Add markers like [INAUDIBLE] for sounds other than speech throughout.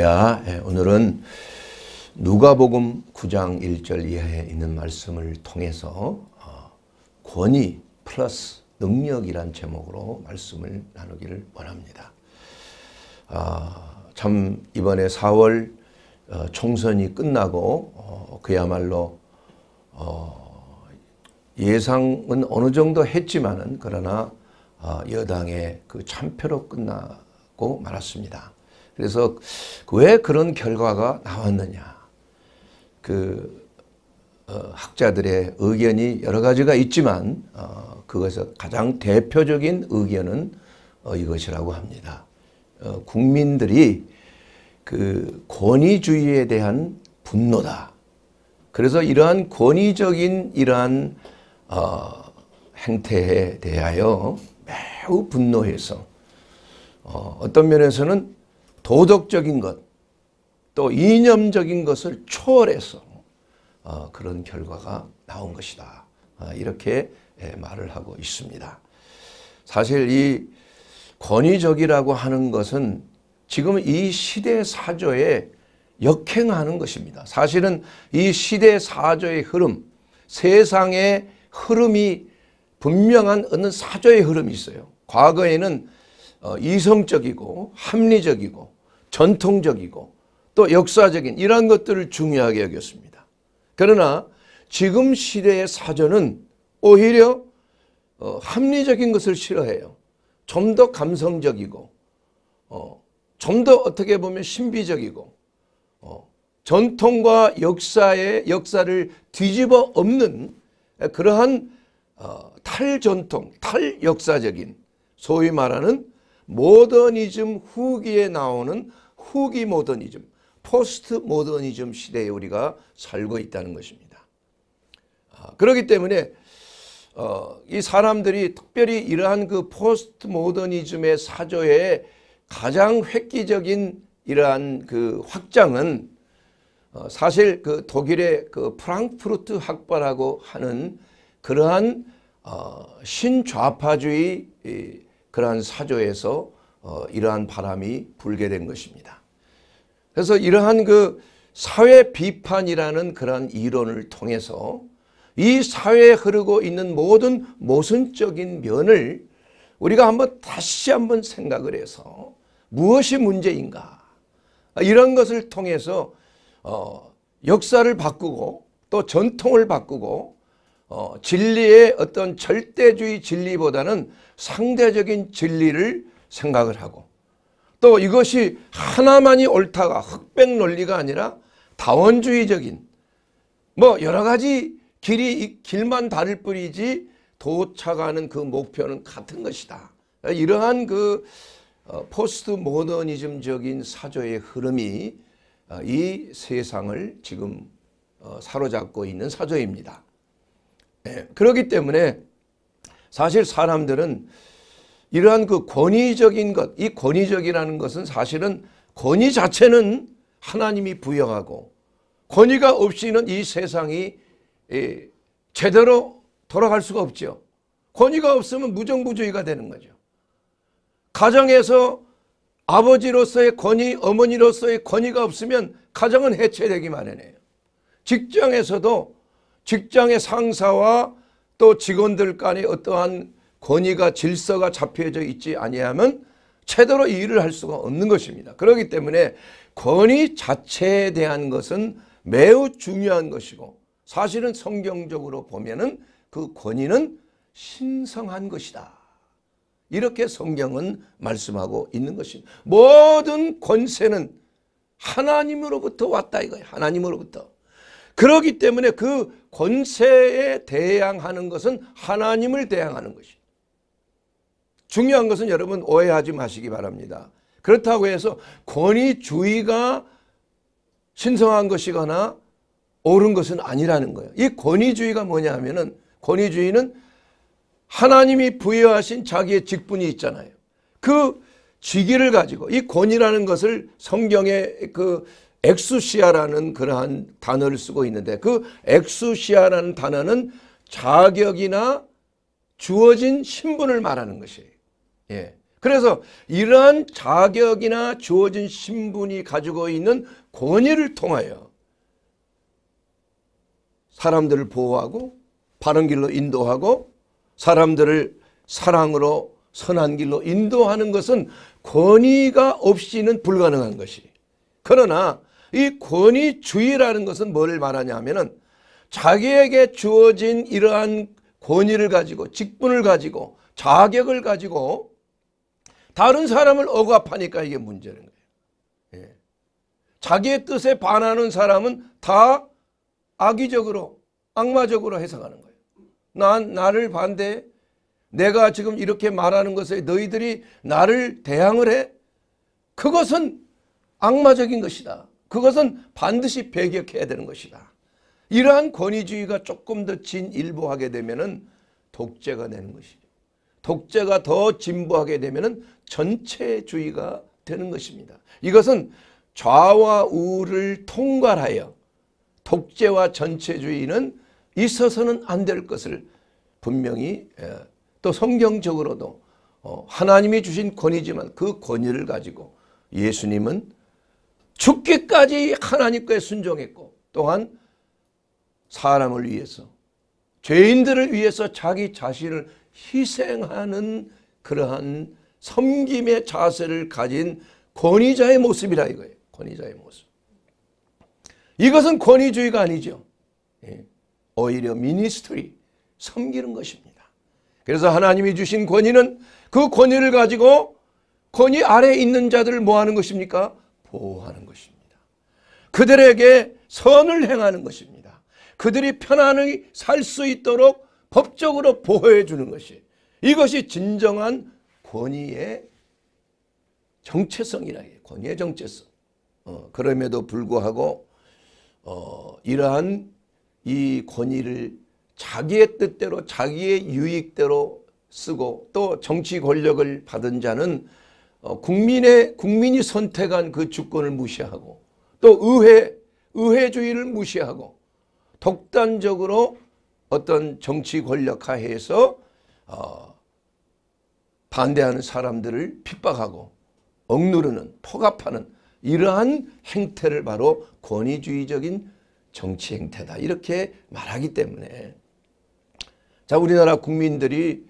할렐루야. 예, 오늘은 누가복음 9장 1절 이하에 있는 말씀을 통해서 어, 권위 플러스 능력이란 제목으로 말씀을 나누기를 원합니다. 아, 참 이번에 4월 어, 총선이 끝나고 어, 그야말로 예상은 어느 정도 했지만은 그러나 여당의 그 참패로 끝나고 말았습니다. 그래서 왜 그런 결과가 나왔느냐. 그 어, 학자들의 의견이 여러 가지가 있지만 어, 그것에서 가장 대표적인 의견은 어, 이것이라고 합니다. 어, 국민들이 그 권위주의에 대한 분노다. 그래서 이러한 권위적인 이러한 어, 행태에 대하여 매우 분노해서 어, 어떤 면에서는 도덕적인 것, 또 이념적인 것을 초월해서 어, 그런 결과가 나온 것이다. 어, 이렇게 예, 말을 하고 있습니다. 사실 이 권위적이라고 하는 것은 지금 이 시대 사조에 역행하는 것입니다. 사실은 이 시대 사조의 흐름, 세상의 흐름이 분명한 어느 사조의 흐름이 있어요. 과거에는 어, 이성적이고 합리적이고 전통적이고 또 역사적인 이러한 것들을 중요하게 여겼습니다. 그러나 지금 시대의 사전은 오히려 어, 합리적인 것을 싫어해요. 좀 더 감성적이고 어, 좀 더 어떻게 보면 신비적이고 어, 전통과 역사의 역사를 뒤집어 엎는 그러한 탈전통, 탈역사적인 소위 말하는 모더니즘 후기에 나오는 후기 모더니즘, 포스트 모더니즘 시대에 우리가 살고 있다는 것입니다. 아, 그렇기 때문에 어, 이 사람들이 특별히 이러한 그 포스트 모더니즘의 사조의 가장 획기적인 이러한 그 확장은 어, 사실 그 독일의 그 프랑크푸르트 학파라고 하는 그러한 어, 신좌파주의 그러한 사조에서 어, 이러한 바람이 불게 된 것입니다. 그래서 이러한 그 사회 비판이라는 그러한 이론을 통해서 이 사회에 흐르고 있는 모든 모순적인 면을 우리가 한번 다시 한번 생각을 해서 무엇이 문제인가 이런 것을 통해서 어, 역사를 바꾸고 또 전통을 바꾸고 어, 진리의 어떤 절대주의 진리보다는 상대적인 진리를 생각을 하고 또 이것이 하나만이 옳다가 흑백 논리가 아니라 다원주의적인 뭐 여러 가지 길이 길만 다를 뿐이지 도착하는 그 목표는 같은 것이다. 이러한 그 어, 포스트 모더니즘적인 사조의 흐름이 어, 이 세상을 지금 어, 사로잡고 있는 사조입니다. 예, 그렇기 때문에 사실 사람들은 이러한 그 권위적인 것, 이 권위적이라는 것은 사실은 권위 자체는 하나님이 부여하고 권위가 없이는 이 세상이 제대로 돌아갈 수가 없죠. 권위가 없으면 무정부주의가 되는 거죠. 가정에서 아버지로서의 권위, 어머니로서의 권위가 없으면 가정은 해체되기 마련이에요. 직장에서도 직장의 상사와 또 직원들 간의 어떠한 권위가 질서가 잡혀져 있지 아니하면 제대로 일을 할 수가 없는 것입니다. 그렇기 때문에 권위 자체에 대한 것은 매우 중요한 것이고 사실은 성경적으로 보면은 그 권위는 신성한 것이다. 이렇게 성경은 말씀하고 있는 것입니다. 모든 권세는 하나님으로부터 왔다 이거예요. 하나님으로부터. 그렇기 때문에 그 권세에 대항하는 것은 하나님을 대항하는 것이에요. 중요한 것은 여러분 오해하지 마시기 바랍니다. 그렇다고 해서 권위주의가 신성한 것이거나 옳은 것은 아니라는 거예요. 이 권위주의가 뭐냐 하면은 권위주의는 하나님이 부여하신 자기의 직분이 있잖아요. 그 직위를 가지고 이 권위라는 것을 성경의 그 엑수시아라는 그러한 단어를 쓰고 있는데 그 엑수시아라는 단어는 자격이나 주어진 신분을 말하는 것이에요. 예. 그래서 이러한 자격이나 주어진 신분이 가지고 있는 권위를 통하여 사람들을 보호하고 바른 길로 인도하고 사람들을 사랑으로 선한 길로 인도하는 것은 권위가 없이는 불가능한 것이. 그러나 이 권위주의라는 것은 뭘 말하냐 하면은 자기에게 주어진 이러한 권위를 가지고 직분을 가지고 자격을 가지고 다른 사람을 억압하니까 이게 문제는 거예요. 예. 자기의 뜻에 반하는 사람은 다 악의적으로 악마적으로 해석하는 거예요. 난 나를 반대해. 내가 지금 이렇게 말하는 것에 너희들이 나를 대항을 해? 그것은 악마적인 것이다. 그것은 반드시 배격해야 되는 것이다. 이러한 권위주의가 조금 더 진일보하게 되면 독재가 되는 것이죠. 독재가 더 진보하게 되면 전체주의가 되는 것입니다. 이것은 좌와 우를 통괄하여 독재와 전체주의는 있어서는 안 될 것을 분명히 예, 또 성경적으로도 어, 하나님이 주신 권위지만 그 권위를 가지고 예수님은 죽기까지 하나님께 순종했고 또한 사람을 위해서 죄인들을 위해서 자기 자신을 희생하는 그러한 섬김의 자세를 가진 권위자의 모습이라 이거예요. 권위자의 모습. 이것은 권위주의가 아니죠. 예. 오히려 미니스트리, 섬기는 것입니다. 그래서 하나님이 주신 권위는 그 권위를 가지고 권위 아래 있는 자들을 뭐 하는 것입니까? 보호하는 것입니다. 그들에게 선을 행하는 것입니다. 그들이 편안히 살 수 있도록 법적으로 보호해 주는 것이 이것이 진정한 권위의 정체성이라 해요. 권위의 정체성. 어, 그럼에도 불구하고 어, 이러한 이 권위를 자기의 뜻대로 자기의 유익대로 쓰고 또 정치 권력을 받은 자는 어, 국민의 국민이 선택한 그 주권을 무시하고 또 의회 의회주의를 무시하고 독단적으로 어떤 정치 권력 화해서 어, 반대하는 사람들을 핍박하고 억누르는 포갑하는 이러한 행태를 바로 권위주의적인 정치 행태다 이렇게 말하기 때문에 자 우리나라 국민들이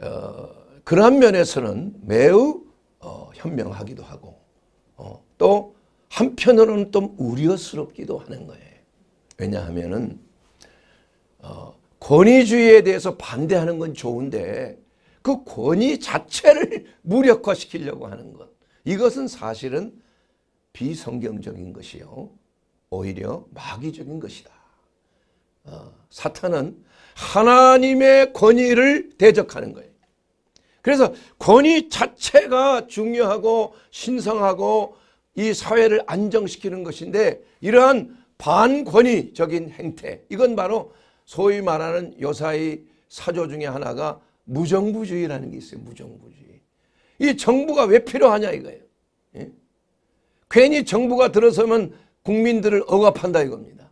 어, 그러한 면에서는 매우 어, 현명하기도 하고 어, 또 한편으로는 좀 우려스럽기도 하는 거예요. 왜냐하면은 어, 권위주의에 대해서 반대하는 건 좋은데 그 권위 자체를 [LAUGHS] 무력화시키려고 하는 것. 이것은 사실은 비성경적인 것이요. 오히려 마귀적인 것이다. 어, 사탄은 하나님의 권위를 대적하는 거예요. 그래서 권위 자체가 중요하고 신성하고 이 사회를 안정시키는 것인데 이러한 반권위적인 행태 이건 바로 소위 말하는 요사의 사조 중에 하나가 무정부주의라는 게 있어요. 무정부주의. 이 정부가 왜 필요하냐 이거예요. 예? 괜히 정부가 들어서면 국민들을 억압한다 이겁니다.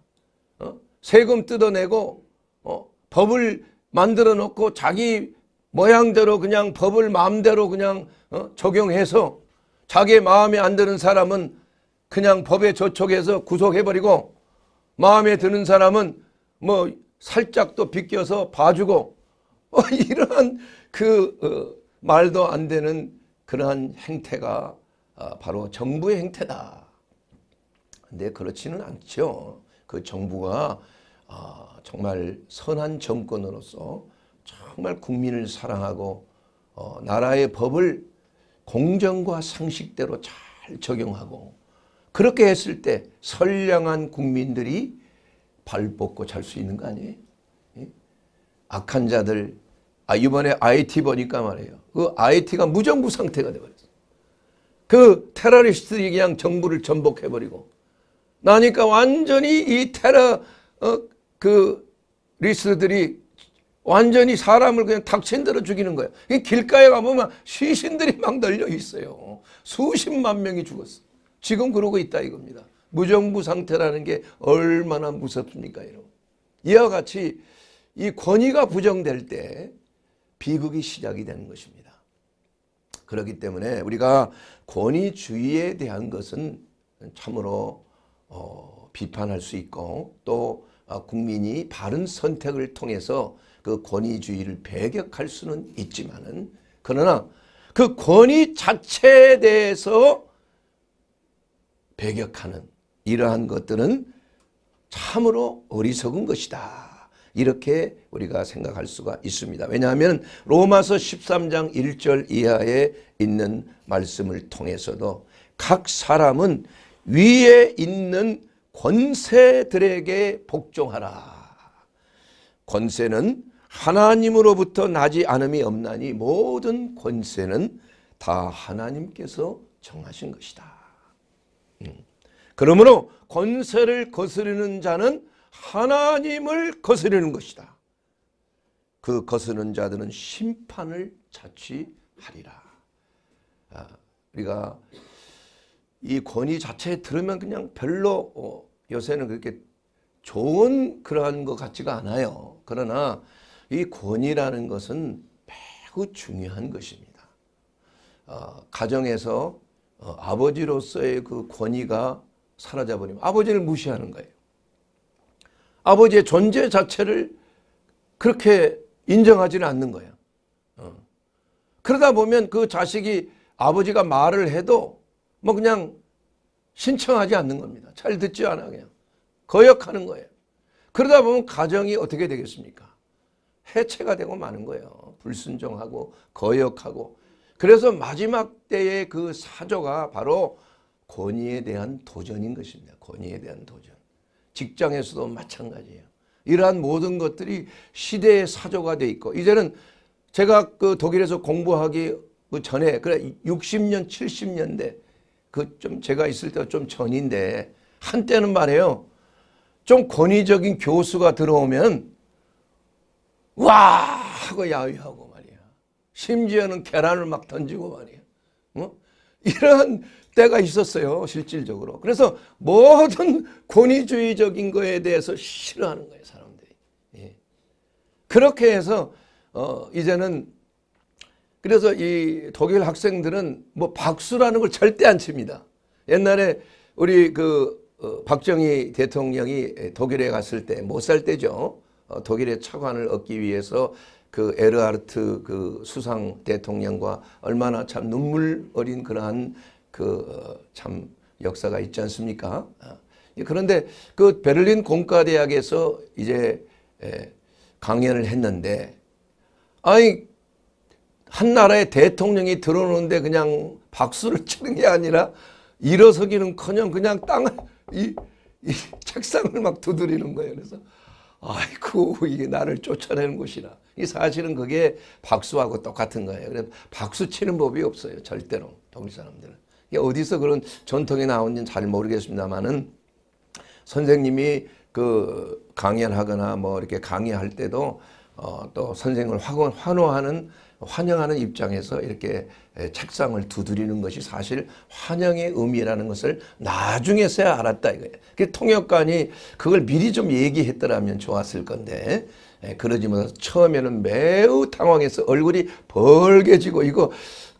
어? 세금 뜯어내고 어? 법을 만들어 놓고 자기 모양대로 그냥 법을 마음대로 그냥 어? 적용해서 자기 마음에 안 드는 사람은 그냥 법에 저촉해서 구속해버리고 마음에 드는 사람은 뭐 살짝도 비껴서 봐주고 어, [LAUGHS] 이러한 그 어, 말도 안 되는 그러한 행태가 어, 바로 정부의 행태다. 근데 그렇지는 않죠. 그 정부가 어, 정말 선한 정권으로서 정말 국민을 사랑하고 어, 나라의 법을 공정과 상식대로 잘 적용하고 그렇게 했을 때 선량한 국민들이 발 뻗고 잘 수 있는 거 아니에요? 예? 악한 자들 아 이번에 IT 보니까 말이에요. 그 IT가 무정부 상태가 돼버렸어. 그 테러리스트들이 그냥 정부를 전복해버리고 나니까 완전히 이 테러 어, 그 리스트들이 완전히 사람을 그냥 닥친 대로 죽이는 거예이 길가에 가보면 시신들이 막 널려 있어요. 수십만 명이 죽었어. 지금 그러고 있다 이겁니다. 무정부 상태라는 게 얼마나 무섭습니까 여러분. 이와 같이 이 권위가 부정될 때 비극이 시작이 되는 것입니다. 그렇기 때문에 우리가 권위주의에 대한 것은 참으로 어, 비판할 수 있고 또 아, 국민이 바른 선택을 통해서 그 권위주의를 배격할 수는 있지만은 그러나 그 권위 자체에 대해서 배격하는 이러한 것들은 참으로 어리석은 것이다. 이렇게 우리가 생각할 수가 있습니다. 왜냐하면 로마서 13장 1절 이하에 있는 말씀을 통해서도 각 사람은 위에 있는 권세들에게 복종하라. 권세는 하나님으로부터 나지 않음이 없나니 모든 권세는 다 하나님께서 정하신 것이다. 음. 그러므로 권세를 거스르는 자는 하나님을 거스르는 것이다. 그 거스르는 자들은 심판을 자취하리라. 아, 우리가 이 권위 자체 들으면 그냥 별로 어, 요새는 그렇게 좋은 그러한 것 같지가 않아요. 그러나 이 권위라는 것은 매우 중요한 것입니다. 어, 가정에서 어, 아버지로서의 그 권위가 사라져버리면 아버지를 무시하는 거예요. 아버지의 존재 자체를 그렇게 인정하지는 않는 거예 어. 그러다 보면 그 자식이 아버지가 말을 해도 뭐 그냥 신청하지 않는 겁니다. 잘 듣지 않아 그냥. 거역하는 거예요. 그러다 보면 가정이 어떻게 되겠습니까? 해체가 되고 마는 거예요. 불순종하고 거역하고. 그래서 마지막 때의 그 사조가 바로 권위에 대한 도전인 것입니다. 권위에 대한 도전. 직장에서도 마찬가지예요. 이러한 모든 것들이 시대의 사조가 돼 있고 이제는 제가 그 독일에서 공부하기 그 전에 그래 60년 70년대 그 좀 제가 있을 때가 좀 전인데 한때는 말이요좀 권위적인 교수가 들어오면 와 하고 야유하고 말이야. 심지어는 계란을 막 던지고 말이야. 어? 이런 때가 있었어요. 실질적으로. 그래서 모든 [LAUGHS] 권위주의적인 거에 대해서 싫어하는 거예요. 사람들이. 예. 그렇게 해서 어, 이제는 그래서 이 독일 학생들은 뭐 박수라는 걸 절대 안 칩니다. 옛날에 우리 그 어, 박정희 대통령이 독일에 갔을 때 못 살 때죠. 어, 독일의 차관을 얻기 위해서 그 에르하르트 그 수상 대통령과 얼마나 참 눈물 어린 그러한 그참 역사가 있지 않습니까? 아, 예, 그런데 그 베를린 공과대학에서 이제 예, 강연을 했는데 아니 한 나라의 대통령이 들어오는데 그냥 박수를 치는 게 아니라 일어서기는커녕 그냥 땅을 이, 이 책상을 막 두드리는 거예요. 그래서 아이고 이게 나를 쫓아내는 곳이라. 이 사실은 그게 박수하고 똑같은 거예요. 그래서 박수 치는 법이 없어요. 절대로 독일 사람들은. 어디서 그런 전통이 나온지는 잘 모르겠습니다만은 선생님이 그 강연하거나 뭐 이렇게 강의할 때도 어, 또 선생을 환호하는 환영하는 입장에서 이렇게 책상을 두드리는 것이 사실 환영의 의미라는 것을 나중에서야 알았다 이거예요. 그 통역관이 그걸 미리 좀 얘기했더라면 좋았을 건데 그러지 못해서 처음에는 매우 당황해서 얼굴이 벌게지고 이거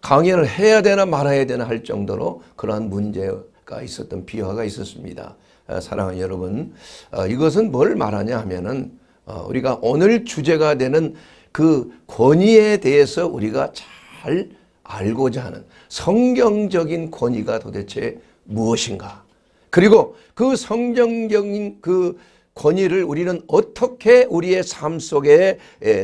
강연을 해야 되나 말아야 되나 할 정도로 그러한 문제가 있었던 비화가 있었습니다. 아, 사랑하는 여러분, 아, 이것은 뭘 말하냐 하면은 어, 우리가 오늘 주제가 되는 그 권위에 대해서 우리가 잘 알고자 하는 성경적인 권위가 도대체 무엇인가? 그리고 그 성경적인 그 권위를 우리는 어떻게 우리의 삶 속에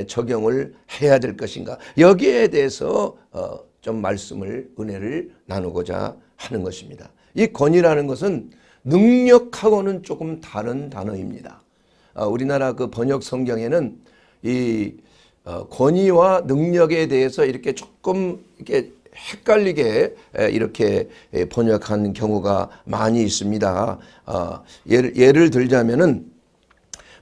적용을 해야 될 것인가? 여기에 대해서 어, 좀 말씀을 은혜를 나누고자 하는 것입니다. 이 권위라는 것은 능력하고는 조금 다른 단어입니다. 어, 우리나라 그 번역 성경에는 이 어, 권위와 능력에 대해서 이렇게 조금 이렇게 헷갈리게 이렇게 번역한 경우가 많이 있습니다. 어, 예를, 예를 들자면은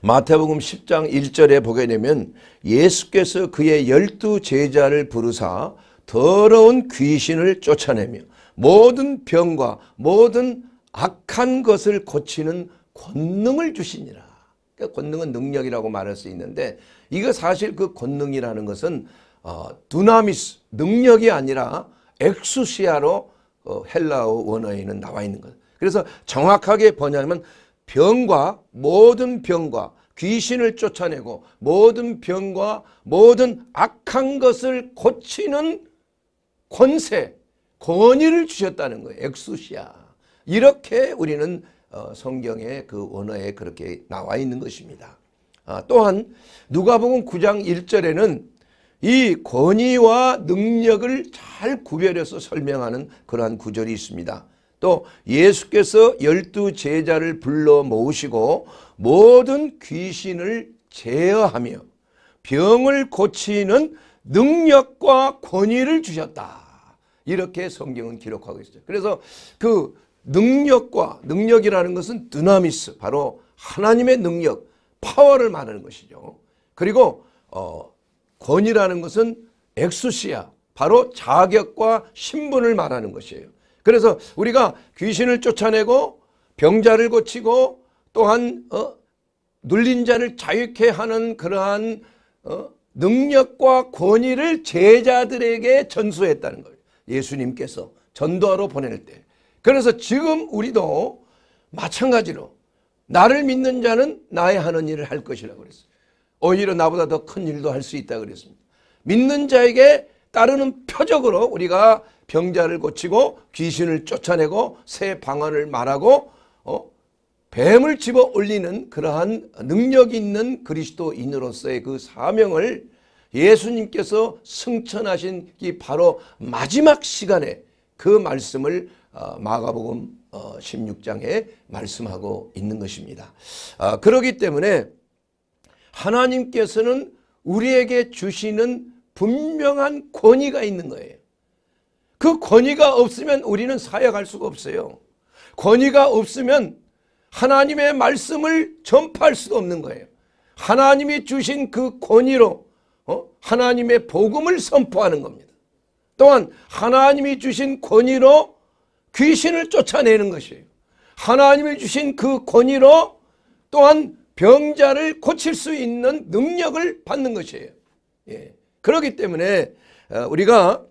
마태복음 10장 1절에 보게 되면 예수께서 그의 열두 제자를 부르사 더러운 귀신을 쫓아내며 모든 병과 모든 악한 것을 고치는 권능을 주시니라. 그러니까 권능은 능력이라고 말할 수 있는데 이거 사실 그 권능이라는 것은 어, 두나미스 능력이 아니라 엑수시아로 어, 헬라어 원어에는 나와 있는 것. 그래서 정확하게 번역하면 병과 모든 병과 귀신을 쫓아내고 모든 병과 모든 악한 것을 고치는 권세, 권위를 주셨다는 거예요. 엑수시아. 이렇게 우리는 어, 성경의 그 원어에 그렇게 나와 있는 것입니다. 아, 또한 누가복음 9장 1절에는 이 권위와 능력을 잘 구별해서 설명하는 그러한 구절이 있습니다. 또 예수께서 열두 제자를 불러 모으시고 모든 귀신을 제어하며 병을 고치는 능력과 권위를 주셨다. 이렇게 성경은 기록하고 있어요. 그래서 그 능력과 능력이라는 것은 드나미스 바로 하나님의 능력 파워를 말하는 것이죠. 그리고 어, 권이라는 것은 엑수시아 바로 자격과 신분을 말하는 것이에요. 그래서 우리가 귀신을 쫓아내고 병자를 고치고 또한 어, 눌린 자를 자유케 하는 그러한 어, 능력과 권위를 제자들에게 전수했다는 거 예수님께서 전도하러 보낼 때 그래서 지금 우리도 마찬가지로 나를 믿는 자는 나의 하는 일을 할 것이라고 그랬어요. 오히려 나보다 더 큰 일도 할 수 있다 그랬습니다. 믿는 자에게 따르는 표적으로 우리가 병자를 고치고 귀신을 쫓아내고 새 방언을 말하고 어? 뱀을 집어 올리는 그러한 능력 있는 그리스도인으로서의 그 사명을 예수님께서 승천하신 이 바로 마지막 시간에 그 말씀을 어, 마가복음 16장에 어, 말씀하고 있는 것입니다. 아, 그러기 때문에 하나님께서는 우리에게 주시는 분명한 권위가 있는 거예요. 그 권위가 없으면 우리는 사역할 수가 없어요. 권위가 없으면 하나님의 말씀을 전파할 수도 없는 거예요. 하나님이 주신 그 권위로 하나님의 복음을 선포하는 겁니다. 또한 하나님이 주신 권위로 귀신을 쫓아내는 것이에요. 하나님이 주신 그 권위로 또한 병자를 고칠 수 있는 능력을 받는 것이에요. 예. 그렇기 때문에 어, 우리가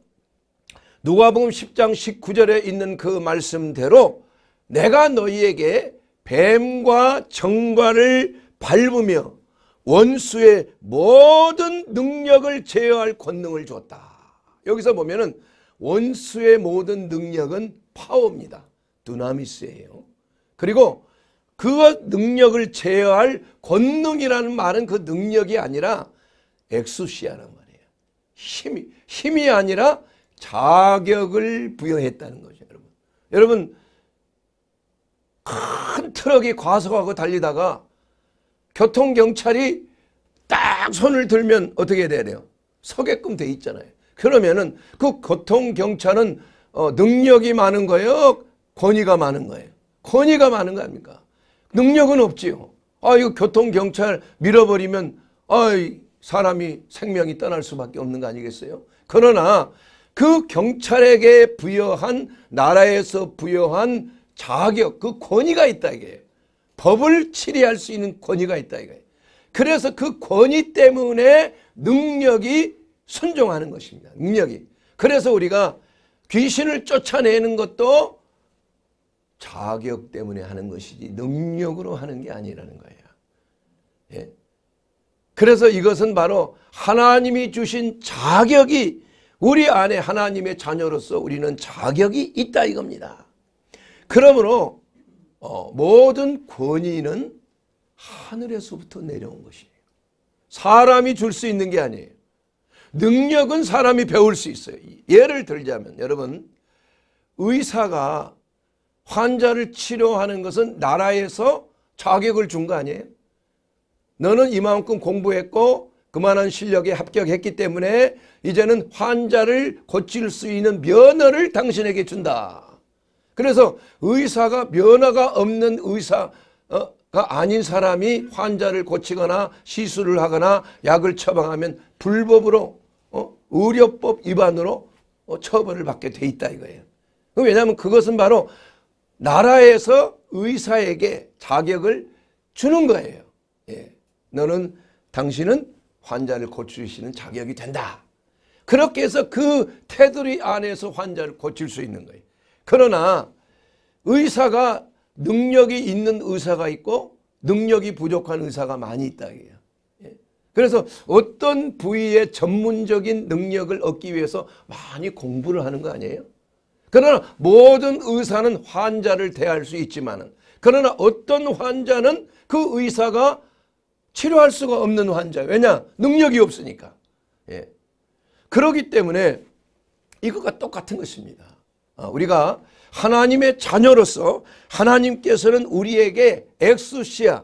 누가복음 10장 19절에 있는 그 말씀대로 내가 너희에게 뱀과 정과를 밟으며 원수의 모든 능력을 제어할 권능을 주었다. 여기서 보면은 원수의 모든 능력은 파워입니다. 두나미스예요. 그리고 그 능력을 제어할 권능이라는 말은 그 능력이 아니라 엑수시아란 말이에요. 힘이 힘이 아니라 자격을 부여했다는 거죠, 여러분. 여러분 큰 트럭이 과속하고 달리다가 교통경찰이 딱 손을 들면 어떻게 돼야 돼요? 서게끔 돼 있잖아요. 그러면은 그 교통경찰은 어, 능력이 많은 거예요? 권위가 많은 거예요? 권위가 많은 거 아닙니까? 능력은 없지요. 아, 이거 교통경찰 밀어버리면, 아, 사람이 생명이 떠날 수밖에 없는 거 아니겠어요? 그러나 그 경찰에게 부여한, 나라에서 부여한 자격, 그 권위가 있다 이게 법을 치리할 수 있는 권위가 있다 이거예요. 그래서 그 권위 때문에 능력이 순종하는 것입니다. 능력이. 그래서 우리가 귀신을 쫓아내는 것도 자격 때문에 하는 것이지 능력으로 하는 게 아니라는 거예요. 예. 그래서 이것은 바로 하나님이 주신 자격이 우리 안에 하나님의 자녀로서 우리는 자격이 있다 이겁니다. 그러므로 어, 모든 권위는 하늘에서부터 내려온 것이에요. 사람이 줄 수 있는 게 아니에요. 능력은 사람이 배울 수 있어요. 예를 들자면 여러분 의사가 환자를 치료하는 것은 나라에서 자격을 준 거 아니에요? 너는 이만큼 공부했고 그만한 실력에 합격했기 때문에 이제는 환자를 고칠 수 있는 면허를 당신에게 준다. 그래서 의사가 면허가 없는 의사가 아닌 사람이 환자를 고치거나 시술을 하거나 약을 처방하면 불법으로 어, 의료법 위반으로 어, 처벌을 받게 돼 있다 이거예요. 그럼 왜냐하면 그것은 바로 나라에서 의사에게 자격을 주는 거예요. 예. 너는 당신은 환자를 고치시는 자격이 된다. 그렇게 해서 그 테두리 안에서 환자를 고칠 수 있는 거예요. 그러나 의사가 능력이 있는 의사가 있고 능력이 부족한 의사가 많이 있다. 이요 예. 그래서 어떤 부위의 전문적인 능력을 얻기 위해서 많이 공부를 하는 거 아니에요? 그러나 모든 의사는 환자를 대할 수 있지만 그러나 어떤 환자는 그 의사가 치료할 수가 없는 환자 왜냐? 능력이 없으니까. 예. 그러기 때문에 이것과 똑같은 것입니다. 어, 우리가 하나님의 자녀로서 하나님께서는 우리에게 엑수시아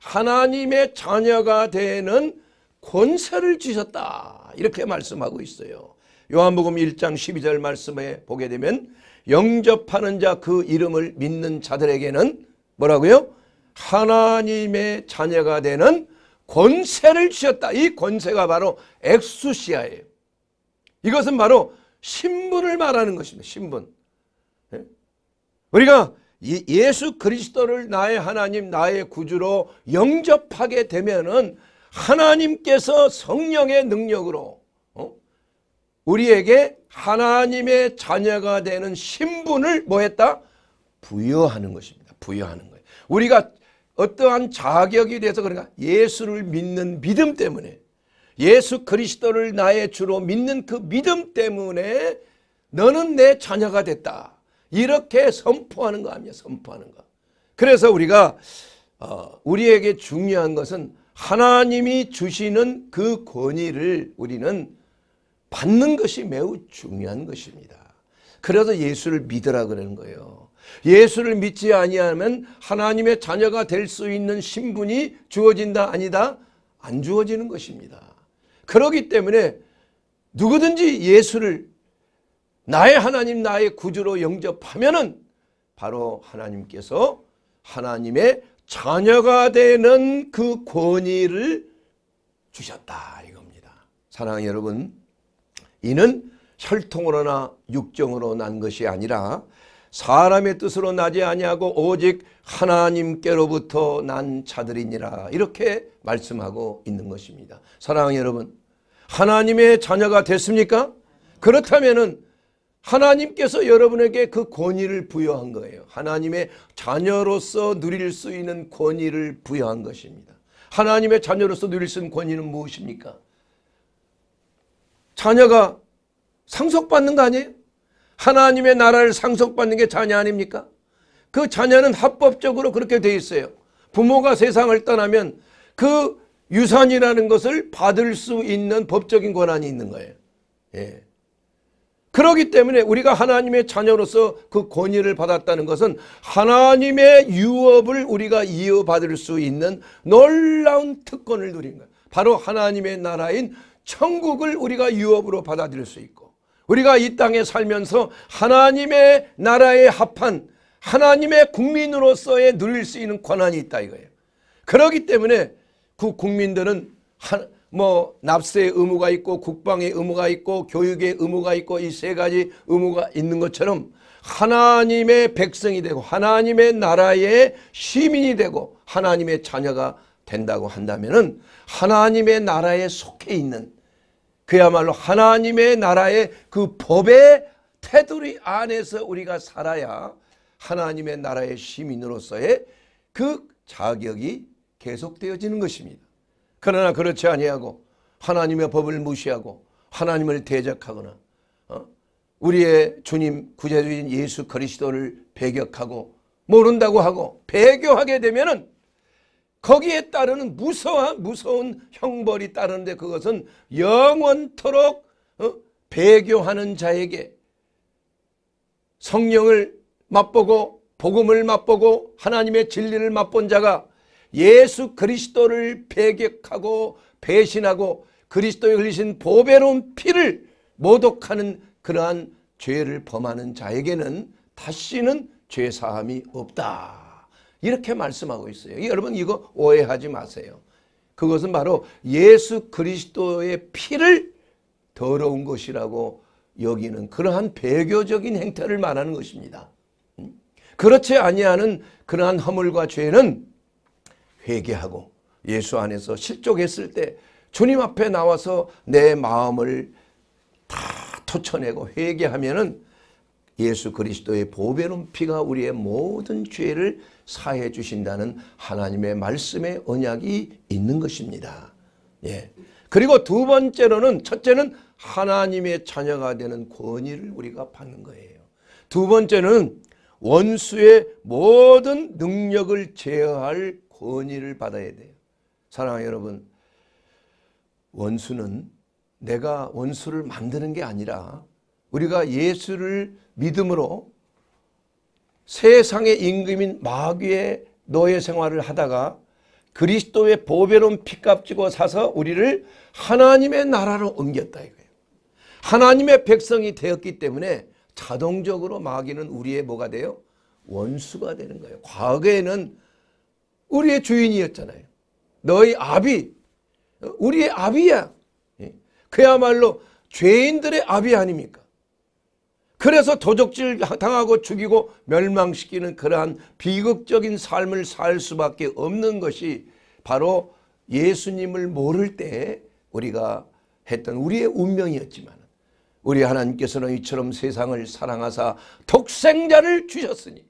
하나님의 자녀가 되는 권세를 주셨다 이렇게 말씀하고 있어요. 요한복음 1장 12절 말씀에 보게 되면 영접하는 자 그 이름을 믿는 자들에게는 뭐라고요? 하나님의 자녀가 되는 권세를 주셨다. 이 권세가 바로 엑수시아예요. 이것은 바로 신분을 말하는 것입니다. 신분. 예? 우리가 예수 그리스도를 나의 하나님 나의 구주로 영접하게 되면은 하나님께서 성령의 능력으로 어? 우리에게 하나님의 자녀가 되는 신분을 뭐했다? 부여하는 것입니다. 부여하는 거예요. 우리가 어떠한 자격이 돼서 그러니까 예수를 믿는 믿음 때문에 예수 그리스도를 나의 주로 믿는 그 믿음 때문에 너는 내 자녀가 됐다. 이렇게 선포하는 거 아니야 선포하는 거. 그래서 우리가 어, 우리에게 중요한 것은 하나님이 주시는 그 권위를 우리는 받는 것이 매우 중요한 것입니다. 그래서 예수를 믿으라 그러는 거예요. 예수를 믿지 아니하면 하나님의 자녀가 될 수 있는 신분이 주어진다 아니다 안 주어지는 것입니다. 그러기 때문에 누구든지 예수를 나의 하나님 나의 구주로 영접하면은 바로 하나님께서 하나님의 자녀가 되는 그 권위를 주셨다 이겁니다. 사랑하는 여러분 이는 혈통으로나 육정으로 난 것이 아니라 사람의 뜻으로 나지 아니하고 오직 하나님께로부터 난 자들이니라 이렇게 말씀하고 있는 것입니다. 사랑하는 여러분 하나님의 자녀가 됐습니까? 그렇다면은 하나님께서 여러분에게 그 권위를 부여한 거예요. 하나님의 자녀로서 누릴 수 있는 권위를 부여한 것입니다. 하나님의 자녀로서 누릴 수 있는 권위는 무엇입니까? 자녀가 상속받는 거 아니에요? 하나님의 나라를 상속받는 게 자녀 아닙니까? 그 자녀는 합법적으로 그렇게 돼 있어요. 부모가 세상을 떠나면 그 유산이라는 것을 받을 수 있는 법적인 권한이 있는 거예요. 예. 그러기 때문에 우리가 하나님의 자녀로서 그 권위를 받았다는 것은 하나님의 유업을 우리가 이어받을 수 있는 놀라운 특권을 누린 거예요. 바로 하나님의 나라인 천국을 우리가 유업으로 받아들일 수 있고 우리가 이 땅에 살면서 하나님의 나라에 합한 하나님의 국민으로서의 누릴 수 있는 권한이 있다 이거예요. 그렇기 때문에 그 국민들은 한, 뭐 납세의 의무가 있고 국방의 의무가 있고 교육의 의무가 있고 이 세 가지 의무가 있는 것처럼 하나님의 백성이 되고 하나님의 나라의 시민이 되고 하나님의 자녀가 된다고 한다면은 하나님의 나라에 속해 있는 그야말로 하나님의 나라의 그 법의 테두리 안에서 우리가 살아야 하나님의 나라의 시민으로서의 그 자격이 계속되어지는 것입니다. 그러나 그렇지 아니하고 하나님의 법을 무시하고 하나님을 대적하거나 어? 우리의 주님 구제주인 예수 그리스도를 배격하고 모른다고 하고 배교하게 되면은 거기에 따르는 무서운 무서운 형벌이 따르는데 그것은 영원토록 어? 배교하는 자에게 성령을 맛보고 복음을 맛보고 하나님의 진리를 맛본 자가 예수 그리스도를 배격하고 배신하고 그리스도에 흘리신 보배로운 피를 모독하는 그러한 죄를 범하는 자에게는 다시는 죄사함이 없다. 이렇게 말씀하고 있어요. 여러분 이거 오해하지 마세요. 그것은 바로 예수 그리스도의 피를 더러운 것이라고 여기는 그러한 배교적인 행태를 말하는 것입니다. 음? 그렇지 아니하는 그러한 허물과 죄는 회개하고 예수 안에서 실족했을 때 주님 앞에 나와서 내 마음을 다 토쳐내고 회개하면은 예수 그리스도의 보배로운 피가 우리의 모든 죄를 사해 주신다는 하나님의 말씀의 언약이 있는 것입니다. 예. 그리고 두 번째로는 첫째는 하나님의 자녀가 되는 권위를 우리가 받는 거예요. 두 번째는 원수의 모든 능력을 제어할 권위를 받아야 돼요. 사랑하는 여러분, 원수는 내가 원수를 만드는 게 아니라 우리가 예수를 믿음으로 세상의 임금인 마귀의 노예 생활을 하다가 그리스도의 보배로운 피값 주고 사서 우리를 하나님의 나라로 옮겼다 이거예요. 하나님의 백성이 되었기 때문에 자동적으로 마귀는 우리의 뭐가 돼요? 원수가 되는 거예요. 과거에는 우리의 주인이었잖아요. 너희 아비, 우리의 아비야. 예. 그야말로 죄인들의 아비 아닙니까? 그래서 도적질 당하고 죽이고 멸망시키는 그러한 비극적인 삶을 살 수밖에 없는 것이 바로 예수님을 모를 때 우리가 했던 우리의 운명이었지만 우리 하나님께서는 이처럼 세상을 사랑하사 독생자를 주셨으니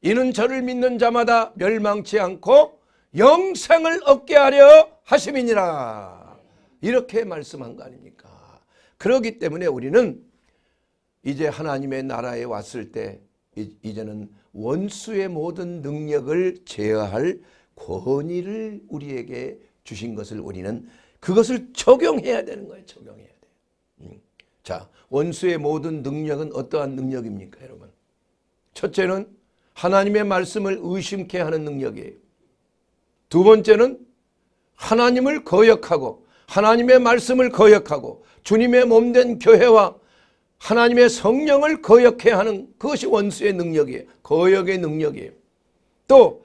이는 저를 믿는 자마다 멸망치 않고 영생을 얻게 하려 하심이니라. 이렇게 말씀한 거 아닙니까? 그러기 때문에 우리는 이제 하나님의 나라에 왔을 때 이제는 원수의 모든 능력을 제어할 권위를 우리에게 주신 것을 우리는 그것을 적용해야 되는 거예요. 적용해야 돼 음. 자, 원수의 모든 능력은 어떠한 능력입니까, 여러분? 첫째는 하나님의 말씀을 의심케 하는 능력이에요. 두 번째는 하나님을 거역하고 하나님의 말씀을 거역하고 주님의 몸 된 교회와 하나님의 성령을 거역해 하는 그것이 원수의 능력이에요. 거역의 능력이에요. 또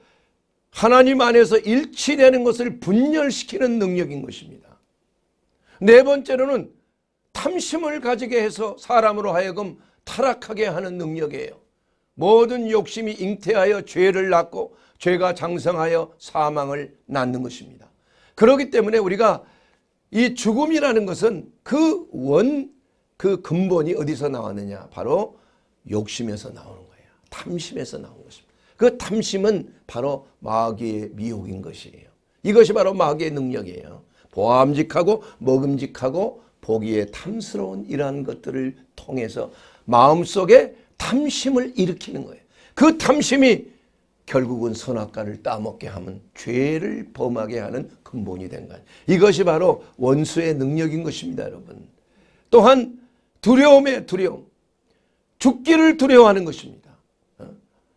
하나님 안에서 일치되는 것을 분열시키는 능력인 것입니다. 네 번째로는 탐심을 가지게 해서 사람으로 하여금 타락하게 하는 능력이에요. 모든 욕심이 잉태하여 죄를 낳고 죄가 장성하여 사망을 낳는 것입니다. 그렇기 때문에 우리가 이 죽음이라는 것은 그 원, 그 근본이 어디서 나왔느냐? 바로 욕심에서 나오는 거예요. 탐심에서 나온 것입니다. 그 탐심은 바로 마귀의 미혹인 것이에요. 이것이 바로 마귀의 능력이에요. 보암직하고 먹음직하고 보기에 탐스러운 이러한 것들을 통해서 마음속에 탐심을 일으키는 거예요. 그 탐심이 결국은 선악과를 따먹게 하면 죄를 범하게 하는 근본이 된 거예요. 이것이 바로 원수의 능력인 것입니다. 여러분. 또한 두려움의 두려움. 죽기를 두려워하는 것입니다. 어?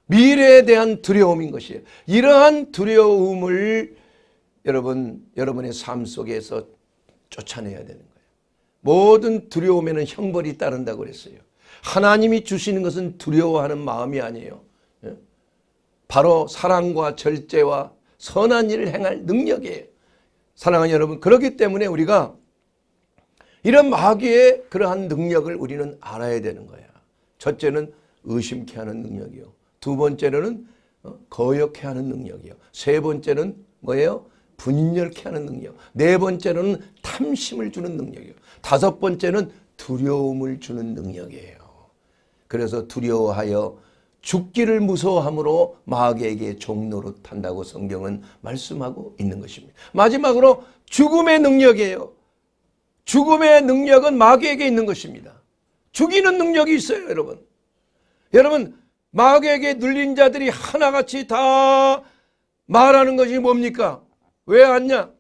미래에 대한 두려움인 것이에요. 이러한 두려움을 여러분, 여러분의 삶 속에서 쫓아내야 되는 거예요. 모든 두려움에는 형벌이 따른다고 그랬어요. 하나님이 주시는 것은 두려워하는 마음이 아니에요. 예? 바로 사랑과 절제와 선한 일을 행할 능력이에요. 사랑하는 여러분 그렇기 때문에 우리가 이런 마귀의 그러한 능력을 우리는 알아야 되는 거야. 첫째는 의심케 하는 능력이요. 두 번째로는 어, 거역케 하는 능력이요. 세 번째는 뭐예요? 분열케 하는 능력. 네 번째로는 탐심을 주는 능력이요. 다섯 번째는 두려움을 주는 능력이에요. 그래서 두려워하여 죽기를 무서워함으로 마귀에게 종로로 탄다고 성경은 말씀하고 있는 것입니다. 마지막으로 죽음의 능력이에요. 죽음의 능력은 마귀에게 있는 것입니다. 죽이는 능력이 있어요, 여러분. 여러분, 마귀에게 눌린 자들이 하나같이 다 말하는 것이 뭡니까? 왜 왔냐?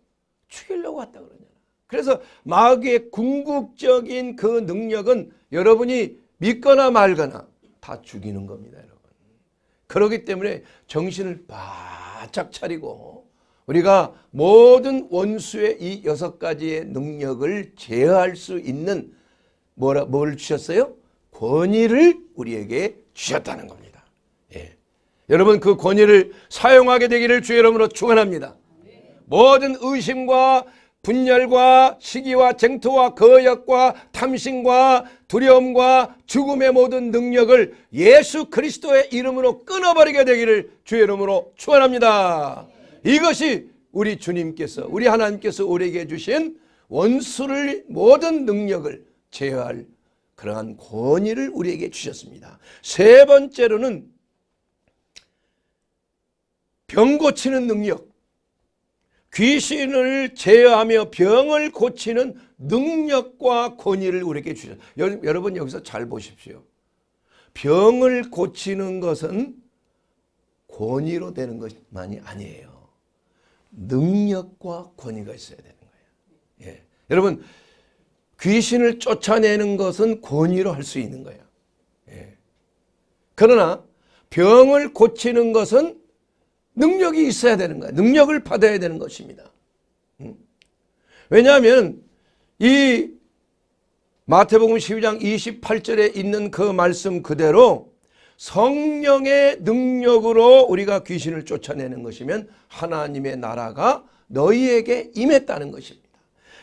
죽이려고 왔다 그러냐. 그래서 마귀의 궁극적인 그 능력은 여러분이 믿거나 말거나 다 죽이는 겁니다, 여러분. 그렇기 때문에 정신을 바짝 차리고 우리가 모든 원수의 이 여섯 가지의 능력을 제어할 수 있는 뭐라 뭘 주셨어요? 권위를 우리에게 주셨다는 겁니다. 예. 여러분 그 권위를 사용하게 되기를 주의 이름으로 축원합니다. 모든 의심과 분열과 시기와 쟁투와 거역과 탐심과 두려움과 죽음의 모든 능력을 예수 그리스도의 이름으로 끊어버리게 되기를 주의 이름으로 축원합니다. 이것이 우리 주님께서 우리 하나님께서 우리에게 주신 원수를 모든 능력을 제어할 그러한 권위를 우리에게 주셨습니다. 세 번째로는 병 고치는 능력 귀신을 제어하며 병을 고치는 능력과 권위를 우리에게 주셨어요. 여러분 여기서 잘 보십시오. 병을 고치는 것은 권위로 되는 것만이 아니에요. 능력과 권위가 있어야 되는 거예요. 예. 여러분 귀신을 쫓아내는 것은 권위로 할 수 있는 거예요. 예. 그러나 병을 고치는 것은 능력이 있어야 되는 거야. 능력을 받아야 되는 것입니다. 음. 왜냐하면 이 마태복음 12장 28절에 있는 그 말씀 그대로 성령의 능력으로 우리가 귀신을 쫓아내는 것이면 하나님의 나라가 너희에게 임했다는 것입니다.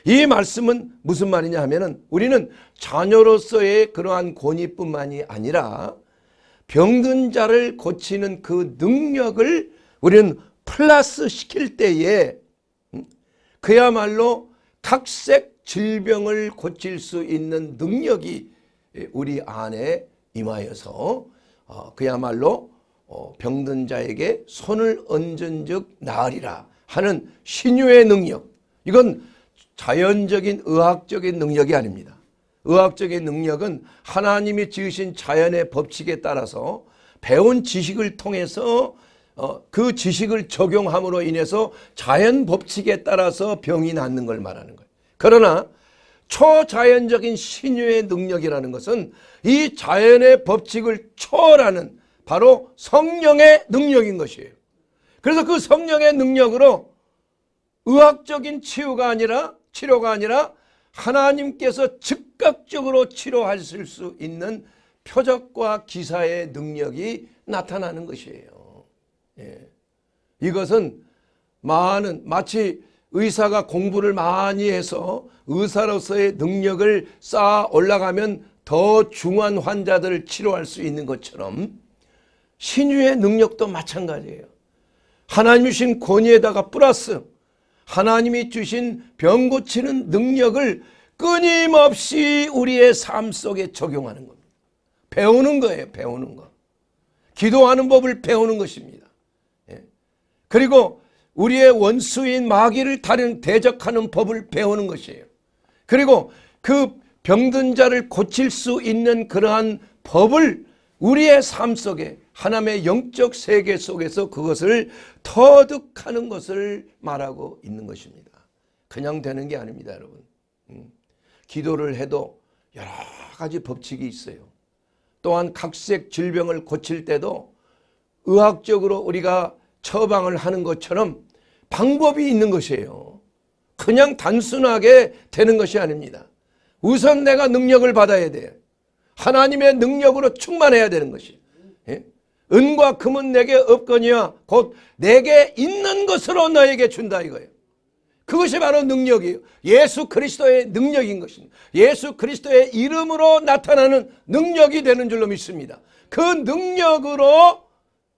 이 말씀은 무슨 말이냐 하면은 우리는 자녀로서의 그러한 권위뿐만이 아니라 병든 자를 고치는 그 능력을 우리는 플러스 시킬 때에 음? 그야말로 각색 질병을 고칠 수 있는 능력이 예, 우리 안에 임하여서 어, 그야말로 어, 병든 자에게 손을 얹은 즉 나으리라 하는 신유의 능력 이건 자연적인 의학적인 능력이 아닙니다. 의학적인 능력은 하나님이 지으신 자연의 법칙에 따라서 배운 지식을 통해서 어, 그 지식을 적용함으로 인해서 자연 법칙에 따라서 병이 낫는 걸 말하는 거예요. 그러나 초자연적인 신유의 능력이라는 것은 이 자연의 법칙을 초월하는 바로 성령의 능력인 것이에요. 그래서 그 성령의 능력으로 의학적인 치유가 아니라 치료가 아니라 하나님께서 즉각적으로 치료하실 수 있는 표적과 기사의 능력이 나타나는 것이에요. 예. 이것은 많은 마치 의사가 공부를 많이 해서 의사로서의 능력을 쌓아 올라가면 더 중한 환자들을 치료할 수 있는 것처럼 신유의 능력도 마찬가지예요. 하나님 주신 권위에다가 플러스 하나님이 주신 병 고치는 능력을 끊임없이 우리의 삶 속에 적용하는 겁니다. 배우는 거예요. 배우는 거. 기도하는 법을 배우는 것입니다. 그리고 우리의 원수인 마귀를 다른 대적하는 법을 배우는 것이에요. 그리고 그 병든 자를 고칠 수 있는 그러한 법을 우리의 삶 속에 하나님의 영적 세계 속에서 그것을 터득하는 것을 말하고 있는 것입니다. 그냥 되는 게 아닙니다, 여러분. 음. 기도를 해도 여러 가지 법칙이 있어요. 또한 각색 질병을 고칠 때도 의학적으로 우리가 처방을 하는 것처럼 방법이 있는 것이에요. 그냥 단순하게 되는 것이 아닙니다. 우선 내가 능력을 받아야 돼 하나님의 능력으로 충만해야 되는 것이. 예? 은과 금은 내게 없거니와 곧 내게 있는 것으로 너에게 준다 이거예요. 그것이 바로 능력이에요. 예수 그리스도의 능력인 것입니다. 예수 그리스도의 이름으로 나타나는 능력이 되는 줄로 믿습니다. 그 능력으로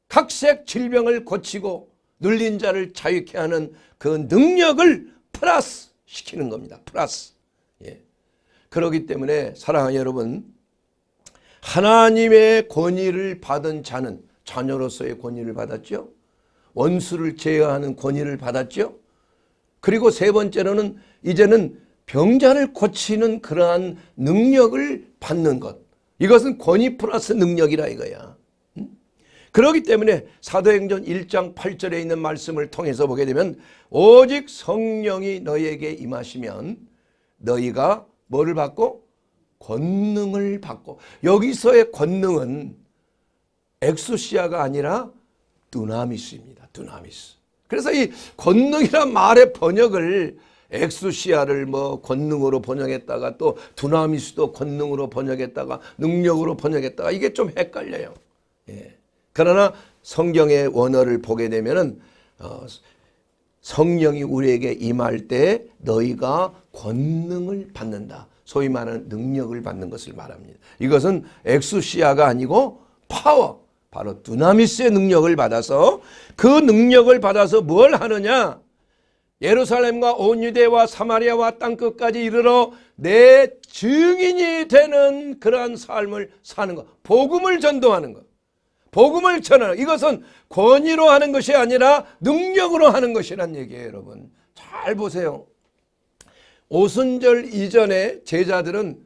각색 질병을 고치고 눌린 자를 자유케 하는 그 능력을 플러스 시키는 겁니다. 플러스. 예. 그러기 때문에 사랑하는 여러분 하나님의 권위를 받은 자는 자녀로서의 권위를 받았죠. 원수를 제어하는 권위를 받았죠. 그리고 세 번째로는 이제는 병자를 고치는 그러한 능력을 받는 것. 이것은 권위 플러스 능력이라 이거야. 그러기 때문에 사도행전 1장 8절에 있는 말씀을 통해서 보게 되면 오직 성령이 너희에게 임하시면 너희가 뭐를 받고? 권능을 받고 여기서의 권능은 엑소시아가 아니라 두나미스입니다. 두나미스. 그래서 이 권능이란 말의 번역을 엑소시아를 뭐 권능으로 번역했다가 또 두나미스도 권능으로 번역했다가 능력으로 번역했다가 이게 좀 헷갈려요. 예. 그러나 성경의 원어를 보게 되면은 어, 성령이 우리에게 임할 때 너희가 권능을 받는다. 소위 말하는 능력을 받는 것을 말합니다. 이것은 엑수시아가 아니고 파워, 바로 두나미스의 능력을 받아서 그 능력을 받아서 뭘 하느냐? 예루살렘과 온 유대와 사마리아와 땅끝까지 이르러 내 증인이 되는 그러한 삶을 사는 것. 복음을 전도하는 것. 복음을 전하는 이것은 권위로 하는 것이 아니라 능력으로 하는 것이란 얘기예요 여러분. 잘 보세요. 오순절 이전에 제자들은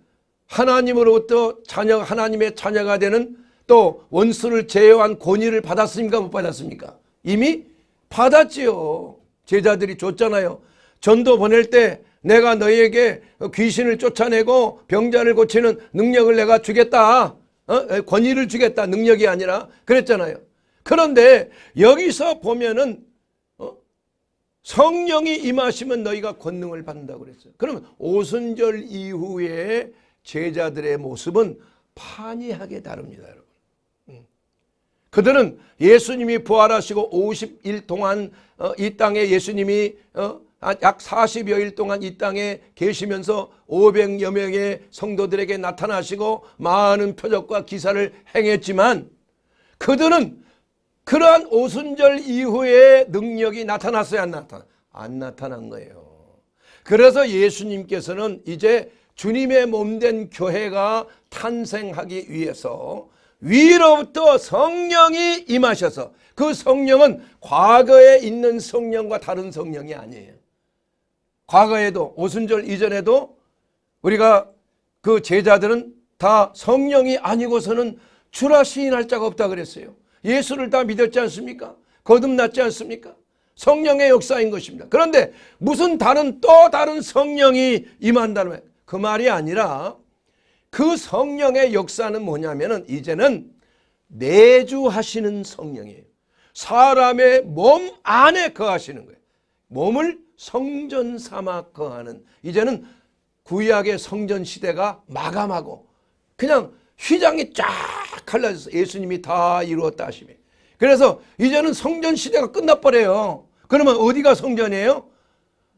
하나님으로부터 자녀 하나님의 자녀가 되는 또 원수를 제어한 권위를 받았습니까 못 받았습니까? 이미 받았지요. 제자들이 줬잖아요. 전도 보낼 때 내가 너희에게 귀신을 쫓아내고 병자를 고치는 능력을 내가 주겠다. 어? 권위를 주겠다 능력이 아니라 그랬잖아요. 그런데 여기서 보면은 어? 성령이 임하시면 너희가 권능을 받는다고 그랬어요. 그러면 오순절 이후에 제자들의 모습은 판이하게 다릅니다. 여러분. 음. 그들은 예수님이 부활하시고 50일 동안 어, 이 땅에 예수님이 어, 아, 약 40여일 동안 이 땅에 계시면서 500여 명의 성도들에게 나타나시고 많은 표적과 기사를 행했지만 그들은 그러한 오순절 이후에 능력이 나타났어야 안 나타나? 안 나타난 거예요. 그래서 예수님께서는 이제 주님의 몸 된 교회가 탄생하기 위해서 위로부터 성령이 임하셔서 그 성령은 과거에 있는 성령과 다른 성령이 아니에요. 과거에도 오순절 이전에도 우리가 그 제자들은 다 성령이 아니고서는 주라 시인할 자가 없다 그랬어요. 예수를 다 믿었지 않습니까? 거듭났지 않습니까? 성령의 역사인 것입니다. 그런데 무슨 다른 또 다른 성령이 임한다는 그 말이 아니라 그 성령의 역사는 뭐냐면은 이제는 내주하시는 성령이에요. 사람의 몸 안에 거하시는 거예요. 몸을 성전 삼아 거하는 이제는 구약의 성전 시대가 마감하고 그냥 휘장이 쫙 갈라져서 예수님이 다 이루었다 하시며 그래서 이제는 성전 시대가 끝나버려요. 그러면 어디가 성전이에요?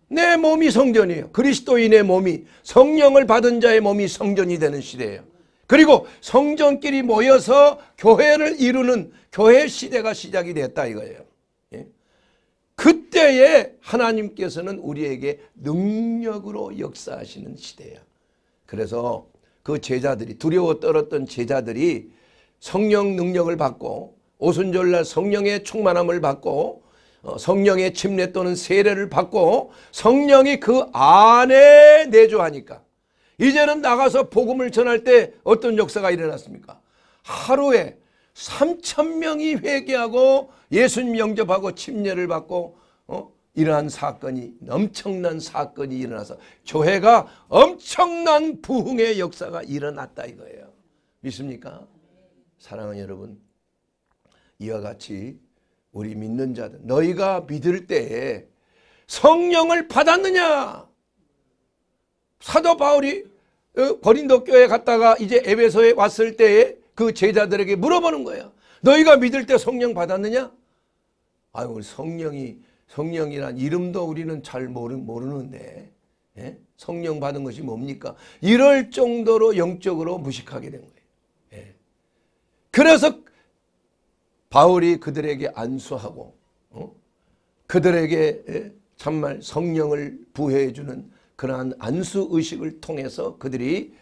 내 몸이 성전이에요. 그리스도인의 몸이 성령을 받은 자의 몸이 성전이 되는 시대예요. 그리고 성전끼리 모여서 교회를 이루는 교회 시대가 시작이 됐다 이거예요. 그때에 하나님께서는 우리에게 능력으로 역사하시는 시대예요. 그래서 그 제자들이 두려워 떨었던 제자들이 성령 능력을 받고 오순절날 성령의 충만함을 받고 어, 성령의 침례 또는 세례를 받고 성령이 그 안에 내주하니까 이제는 나가서 복음을 전할 때 어떤 역사가 일어났습니까? 하루에 3천 명이 회개하고 예수님 영접하고 침례를 받고 어? 이러한 사건이 엄청난 사건이 일어나서 교회가 엄청난 부흥의 역사가 일어났다 이거예요. 믿습니까? 사랑하는 여러분 이와 같이 우리 믿는 자들 너희가 믿을 때에 성령을 받았느냐 사도 바울이 거린도 어, 교회 갔다가 이제 에베소에 왔을 때에 그 제자들에게 물어보는 거예요. 너희가 믿을 때 성령 받았느냐? 아유 성령이 성령이란 이름도 우리는 잘 모르, 모르는데 예? 성령 받은 것이 뭡니까? 이럴 정도로 영적으로 무식하게 된 거예요. 예. 그래서 바울이 그들에게 안수하고 어? 그들에게 예? 정말 성령을 부여해주는 그러한 안수 의식을 통해서 그들이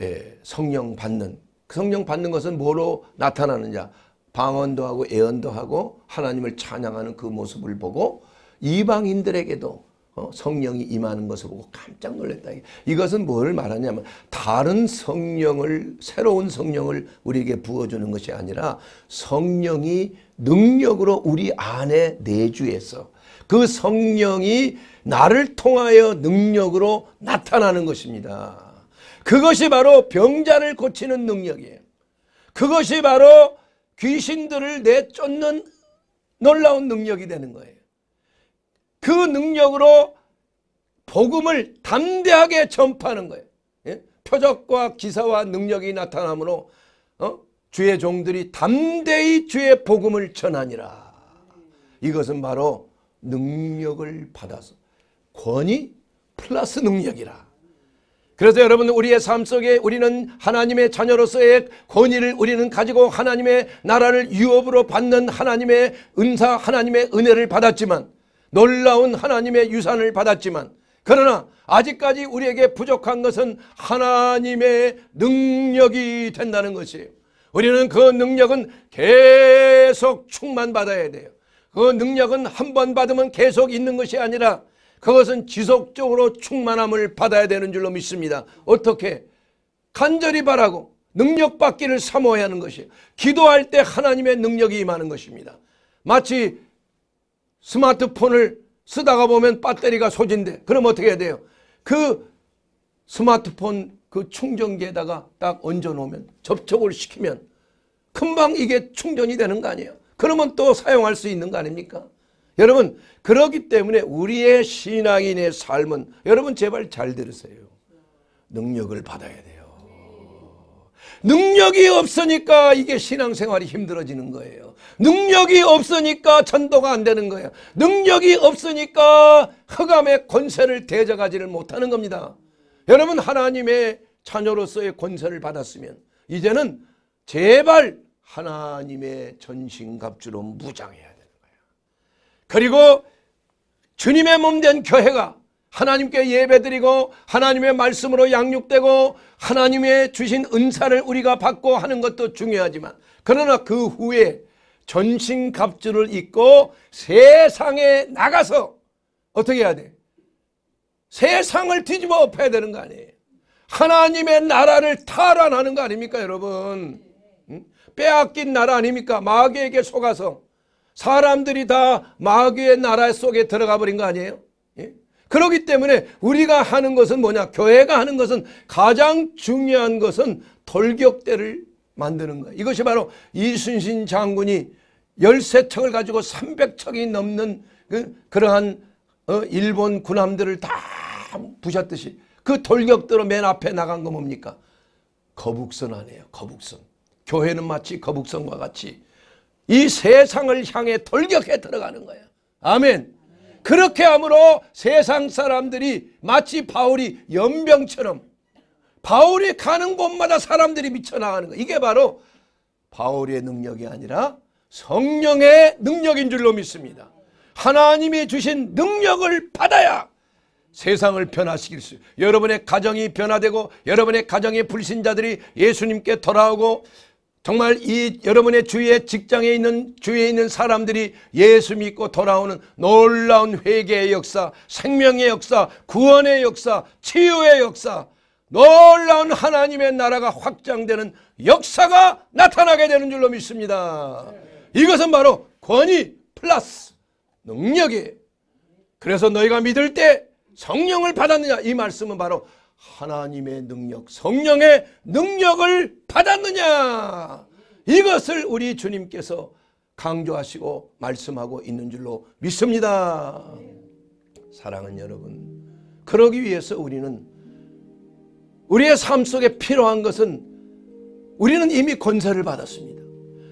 예, 성령 받는 그 성령 받는 것은 뭐로 나타나느냐? 방언도 하고 예언도 하고 하나님을 찬양하는 그 모습을 보고 이방인들에게도 어, 성령이 임하는 것을 보고 깜짝 놀랐다. 이것은 뭘 말하냐면 다른 성령을 새로운 성령을 우리에게 부어주는 것이 아니라 성령이 능력으로 우리 안에 내주해서 그 성령이 나를 통하여 능력으로 나타나는 것입니다. 그것이 바로 병자를 고치는 능력이에요. 그것이 바로 귀신들을 내쫓는 놀라운 능력이 되는 거예요. 그 능력으로 복음을 담대하게 전파하는 거예요. 예? 표적과 기사와 능력이 나타나므로 어? 주의 종들이 담대히 주의 복음을 전하니라. 이것은 바로 능력을 받아서 권위 플러스 능력이라. 그래서 여러분 우리의 삶 속에 우리는 하나님의 자녀로서의 권위를 우리는 가지고 하나님의 나라를 유업으로 받는 하나님의 은사 하나님의 은혜를 받았지만 놀라운 하나님의 유산을 받았지만 그러나 아직까지 우리에게 부족한 것은 하나님의 능력이 된다는 것이에요. 우리는 그 능력은 계속 충만받아야 돼요. 그 능력은 한 번 받으면 계속 있는 것이 아니라 그것은 지속적으로 충만함을 받아야 되는 줄로 믿습니다. 어떻게? 간절히 바라고 능력받기를 사모해야 하는 것이에요. 기도할 때 하나님의 능력이 임하는 것입니다. 마치 스마트폰을 쓰다가 보면 배터리가 소진돼. 그럼 어떻게 해야 돼요? 그 스마트폰 그 충전기에다가 딱 얹어 놓으면 접촉을 시키면 금방 이게 충전이 되는 거 아니에요. 그러면 또 사용할 수 있는 거 아닙니까? 여러분 그렇기 때문에 우리의 신앙인의 삶은 여러분 제발 잘 들으세요. 능력을 받아야 돼요. 능력이 없으니까 이게 신앙생활이 힘들어지는 거예요. 능력이 없으니까 전도가 안 되는 거예요. 능력이 없으니까 흑암의 권세를 대적하지를 못하는 겁니다. 여러분 하나님의 자녀로서의 권세를 받았으면 이제는 제발 하나님의 전신갑주로 무장해야 돼요. 그리고 주님의 몸 된 교회가 하나님께 예배드리고 하나님의 말씀으로 양육되고 하나님의 주신 은사를 우리가 받고 하는 것도 중요하지만 그러나 그 후에 전신 갑주를 입고 세상에 나가서 어떻게 해야 돼? 세상을 뒤집어 엎어야 되는 거 아니에요. 하나님의 나라를 탈환하는 거 아닙니까 여러분? 응? 빼앗긴 나라 아닙니까? 마귀에게 속아서 사람들이 다 마귀의 나라 속에 들어가 버린 거 아니에요? 예? 그렇기 때문에 우리가 하는 것은 뭐냐? 교회가 하는 것은 가장 중요한 것은 돌격대를 만드는 거예요. 이것이 바로 이순신 장군이 13척을 가지고 300척이 넘는 그, 러한 어, 일본 군함들을 다 부셨듯이 그 돌격대로 맨 앞에 나간 거 뭡니까? 거북선 아니에요. 거북선. 교회는 마치 거북선과 같이 이 세상을 향해 돌격해 들어가는 거예요. 아멘. 그렇게 함으로 세상 사람들이 마치 바울이 연병처럼 바울이 가는 곳마다 사람들이 미쳐나가는 거 이게 바로 바울의 능력이 아니라 성령의 능력인 줄로 믿습니다. 하나님이 주신 능력을 받아야 세상을 변화시킬 수 여러분의 가정이 변화되고 여러분의 가정의 불신자들이 예수님께 돌아오고 정말 이 여러분의 주위에 직장에 있는 주위에 있는 사람들이 예수 믿고 돌아오는 놀라운 회개의 역사, 생명의 역사, 구원의 역사, 치유의 역사, 놀라운 하나님의 나라가 확장되는 역사가 나타나게 되는 줄로 믿습니다. 이것은 바로 권위 플러스 능력이 에요 그래서 너희가 믿을 때 성령을 받았느냐 이 말씀은 바로 하나님의 능력, 성령의 능력을 받았느냐? 이것을 우리 주님께서 강조하시고 말씀하고 있는 줄로 믿습니다. 사랑은 여러분, 그러기 위해서 우리는 우리의 삶 속에 필요한 것은 우리는 이미 권세를 받았습니다.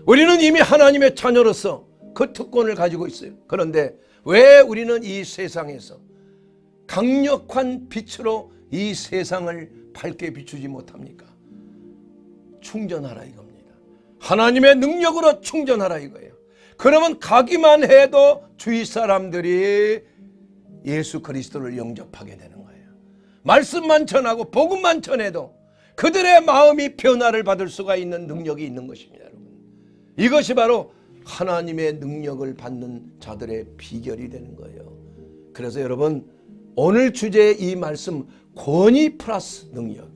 우리는 이미 하나님의 자녀로서 그 특권을 가지고 있어요. 그런데 왜 우리는 이 세상에서 강력한 빛으로 이 세상을 밝게 비추지 못합니까? 충전하라 이겁니다. 하나님의 능력으로 충전하라 이거예요. 그러면 가기만 해도 주위 사람들이 예수 그리스도를 영접하게 되는 거예요. 말씀만 전하고 복음만 전해도 그들의 마음이 변화를 받을 수가 있는 능력이 있는 것입니다. 여러분. 이것이 바로 하나님의 능력을 받는 자들의 비결이 되는 거예요. 그래서 여러분 오늘 주제의 이 말씀 권위 플러스 능력.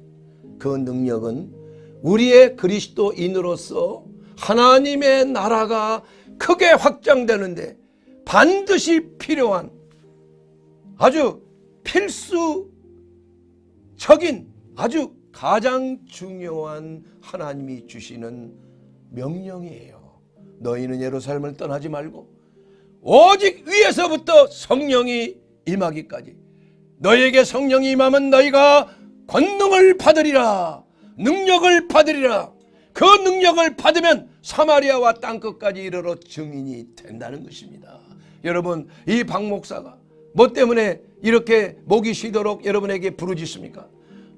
그 능력은 우리의 그리스도인으로서 하나님의 나라가 크게 확장되는데 반드시 필요한 아주 필수적인 아주 가장 중요한 하나님이 주시는 명령이에요. 너희는 예루살렘을 떠나지 말고 오직 위에서부터 성령이 임하기까지 너에게 성령이 임하면 너희가 권능을 받으리라 능력을 받으리라 그 능력을 받으면 사마리아와 땅끝까지 이르러 증인이 된다는 것입니다. 여러분 이 박목사가 뭐 때문에 이렇게 목이 쉬도록 여러분에게 부르짖습니까?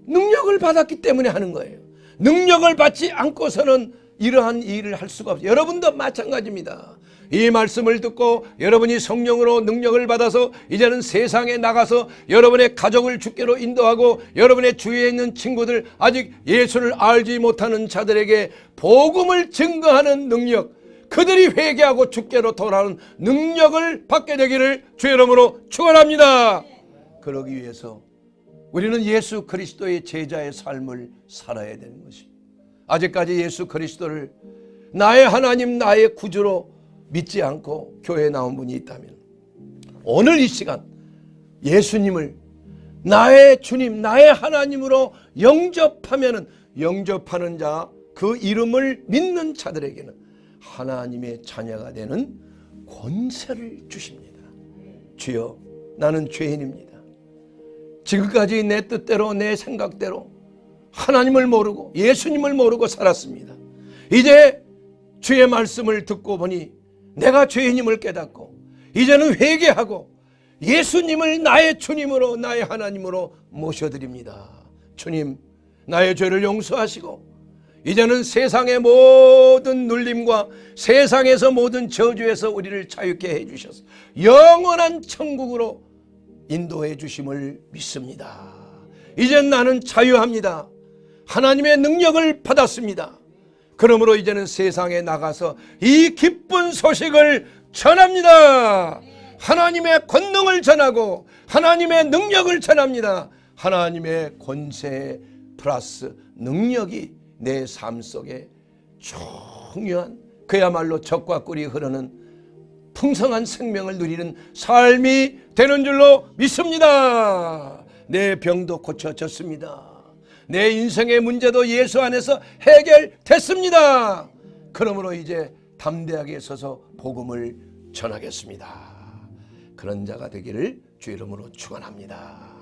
능력을 받았기 때문에 하는 거예요. 능력을 받지 않고서는 이러한 일을 할 수가 없어요. 여러분도 마찬가지입니다. 이 말씀을 듣고 여러분이 성령으로 능력을 받아서 이제는 세상에 나가서 여러분의 가족을 주께로 인도하고 여러분의 주위에 있는 친구들 아직 예수를 알지 못하는 자들에게 복음을 증거하는 능력 그들이 회개하고 주께로 돌아오는 능력을 받게 되기를 주의 이름으로 축원합니다. 그러기 위해서 우리는 예수 그리스도의 제자의 삶을 살아야 되는 것입니다. 아직까지 예수 그리스도를 나의 하나님 나의 구주로 믿지 않고 교회에 나온 분이 있다면 오늘 이 시간 예수님을 나의 주님, 나의 하나님으로 영접하면 영접하는 자, 그 이름을 믿는 자들에게는 하나님의 자녀가 되는 권세를 주십니다. 주여, 나는 죄인입니다. 지금까지 내 뜻대로, 내 생각대로 하나님을 모르고 예수님을 모르고 살았습니다. 이제 주의 말씀을 듣고 보니 내가 죄인임을 깨닫고 이제는 회개하고 예수님을 나의 주님으로 나의 하나님으로 모셔드립니다. 주님 나의 죄를 용서하시고 이제는 세상의 모든 눌림과 세상에서 모든 저주에서 우리를 자유케 해주셔서 영원한 천국으로 인도해 주심을 믿습니다. 이젠 나는 자유합니다. 하나님의 능력을 받았습니다. 그러므로 이제는 세상에 나가서 이 기쁜 소식을 전합니다. 하나님의 권능을 전하고 하나님의 능력을 전합니다. 하나님의 권세 플러스 능력이 내 삶 속에 중요한 그야말로 적과 꿀이 흐르는 풍성한 생명을 누리는 삶이 되는 줄로 믿습니다. 내 병도 고쳐졌습니다. 내 인생의 문제도 예수 안에서 해결됐습니다. 그러므로 이제 담대하게 서서 복음을 전하겠습니다. 그런 자가 되기를 주 이름으로 축원합니다.